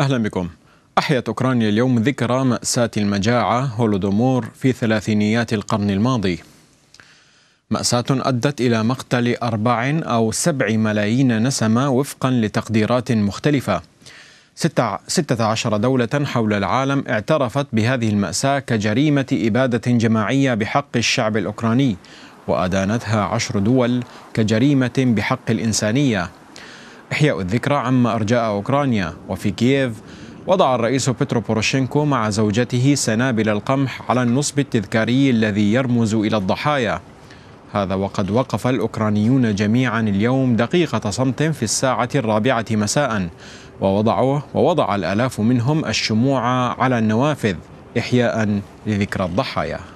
أهلا بكم أحيت أوكرانيا اليوم ذكرى مأساة المجاعة هولودومور في ثلاثينيات القرن الماضي مأساة أدت إلى مقتل أربع أو سبع ملايين نسمة وفقا لتقديرات مختلفة ستة 16 دولة حول العالم اعترفت بهذه المأساة كجريمة إبادة جماعية بحق الشعب الأوكراني وأدانتها عشر دول كجريمة بحق الإنسانية إحياء الذكرى عما أرجاء أوكرانيا وفي كييف وضع الرئيس بيترو بوروشينكو مع زوجته سنابل القمح على النصب التذكاري الذي يرمز إلى الضحايا هذا وقد وقف الأوكرانيون جميعا اليوم دقيقة صمت في الساعة الرابعة مساء ووضعوا ووضع الآلاف منهم الشموع على النوافذ إحياء لذكرى الضحايا